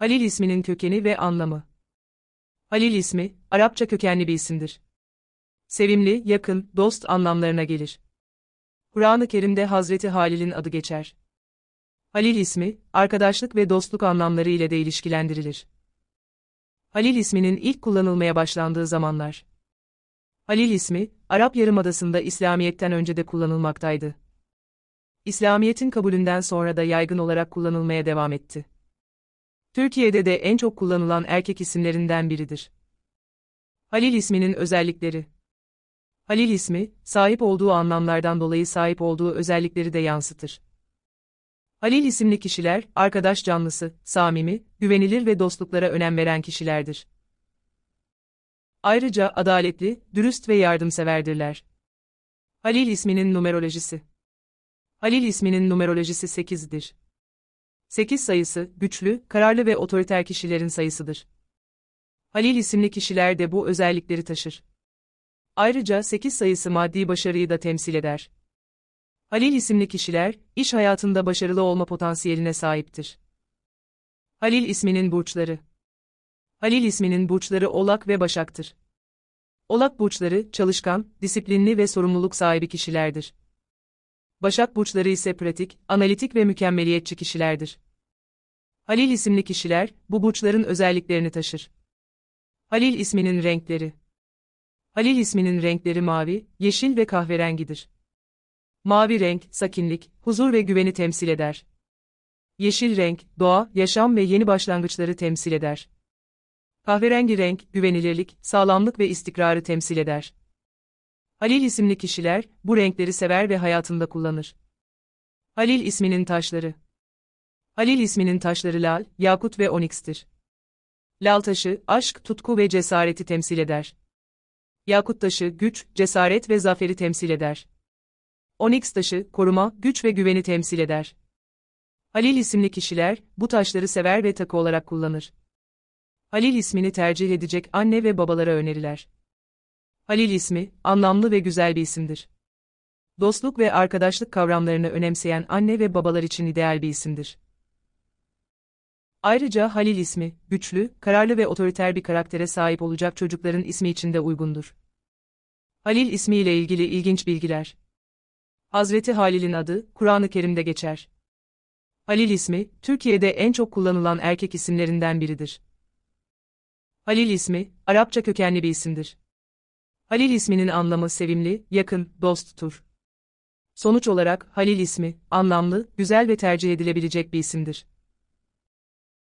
Halil isminin kökeni ve anlamı. Halil ismi, Arapça kökenli bir isimdir. Sevimli, yakın, dost anlamlarına gelir. Kur'an-ı Kerim'de Hazreti Halil'in adı geçer. Halil ismi, arkadaşlık ve dostluk anlamları ile de ilişkilendirilir. Halil isminin ilk kullanılmaya başlandığı zamanlar. Halil ismi, Arap Yarımadası'nda İslamiyet'ten önce de kullanılmaktaydı. İslamiyet'in kabulünden sonra da yaygın olarak kullanılmaya devam etti. Türkiye'de de en çok kullanılan erkek isimlerinden biridir. Halil isminin özellikleri Halil ismi, sahip olduğu anlamlardan dolayı sahip olduğu özellikleri de yansıtır. Halil isimli kişiler, arkadaş canlısı, samimi, güvenilir ve dostluklara önem veren kişilerdir. Ayrıca adaletli, dürüst ve yardımseverdirler. Halil isminin numerolojisi Halil isminin numerolojisi 8'dir. 8 sayısı, güçlü, kararlı ve otoriter kişilerin sayısıdır. Halil isimli kişiler de bu özellikleri taşır. Ayrıca 8 sayısı maddi başarıyı da temsil eder. Halil isimli kişiler, iş hayatında başarılı olma potansiyeline sahiptir. Halil isminin burçları Halil isminin burçları olak ve Başak'tır. Olak burçları, çalışkan, disiplinli ve sorumluluk sahibi kişilerdir. Başak burçları ise pratik, analitik ve mükemmeliyetçi kişilerdir. Halil isimli kişiler, bu burçların özelliklerini taşır. Halil isminin renkleri Halil isminin renkleri mavi, yeşil ve kahverengidir. Mavi renk, sakinlik, huzur ve güveni temsil eder. Yeşil renk, doğa, yaşam ve yeni başlangıçları temsil eder. Kahverengi renk, güvenilirlik, sağlamlık ve istikrarı temsil eder. Halil isimli kişiler, bu renkleri sever ve hayatında kullanır. Halil isminin taşları Halil isminin taşları lal, yakut ve onikstir. Lal taşı, aşk, tutku ve cesareti temsil eder. Yakut taşı, güç, cesaret ve zaferi temsil eder. Onyx taşı, koruma, güç ve güveni temsil eder. Halil isimli kişiler, bu taşları sever ve takı olarak kullanır. Halil ismini tercih edecek anne ve babalara öneriler. Halil ismi, anlamlı ve güzel bir isimdir. Dostluk ve arkadaşlık kavramlarını önemseyen anne ve babalar için ideal bir isimdir. Ayrıca Halil ismi, güçlü, kararlı ve otoriter bir karaktere sahip olacak çocukların ismi için de uygundur. Halil ismiyle ilgili ilginç bilgiler. Hazreti Halil'in adı, Kur'an-ı Kerim'de geçer. Halil ismi, Türkiye'de en çok kullanılan erkek isimlerinden biridir. Halil ismi, Arapça kökenli bir isimdir. Halil isminin anlamı sevimli, yakın, dosttur. Sonuç olarak Halil ismi, anlamlı, güzel ve tercih edilebilecek bir isimdir.